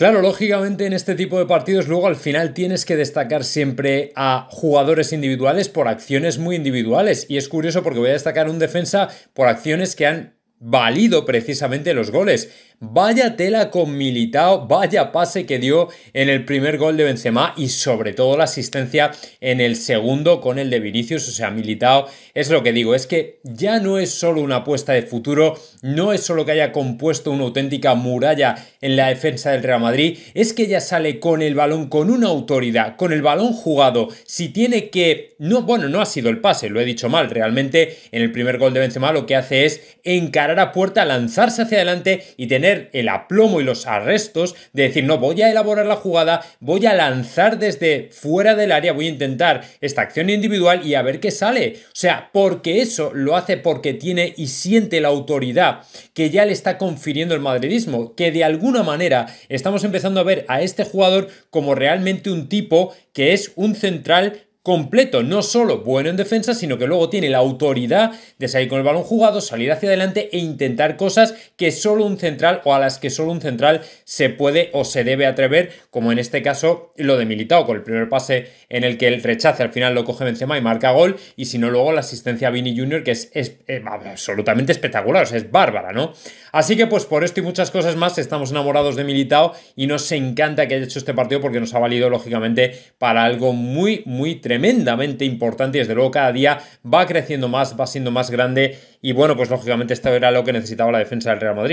Claro, lógicamente en este tipo de partidos luego al final tienes que destacar siempre a jugadores individuales por acciones muy individuales. Y es curioso porque voy a destacar un defensa por acciones que han valido precisamente los goles. Vaya tela con Militao, vaya pase que dio en el primer gol de Benzema y sobre todo la asistencia en el segundo con el de Vinicius, o sea, Militao, es lo que digo, es que ya no es solo una apuesta de futuro, no es solo que haya compuesto una auténtica muralla en la defensa del Real Madrid, es que ya sale con el balón con una autoridad, con el balón jugado, si tiene que no, bueno, no ha sido el pase, lo he dicho mal, realmente en el primer gol de Benzema lo que hace es encarar a puerta, lanzarse hacia adelante y tener el aplomo y los arrestos de decir, no, voy a elaborar la jugada, voy a lanzar desde fuera del área, voy a intentar esta acción individual y a ver qué sale. O sea, porque eso lo hace porque tiene y siente la autoridad que ya le está confiriendo el madridismo, que de alguna manera estamos empezando a ver a este jugador como realmente un tipo que es un central completo, no solo bueno en defensa, sino que luego tiene la autoridad de salir con el balón jugado, salir hacia adelante e intentar cosas que solo un central o a las que solo un central se puede o se debe atrever, como en este caso lo de Militao, con el primer pase en el que el rechace al final lo coge Benzema y marca gol, y si no luego la asistencia a Vini Jr. que es, eh, absolutamente espectacular, o sea, es bárbara, ¿no? Así que pues por esto y muchas cosas más estamos enamorados de Militao y nos encanta que haya hecho este partido porque nos ha valido lógicamente para algo muy, muy tremendo tremendamente importante y desde luego cada día va creciendo más, va siendo más grande y bueno, pues lógicamente esto era lo que necesitaba la defensa del Real Madrid.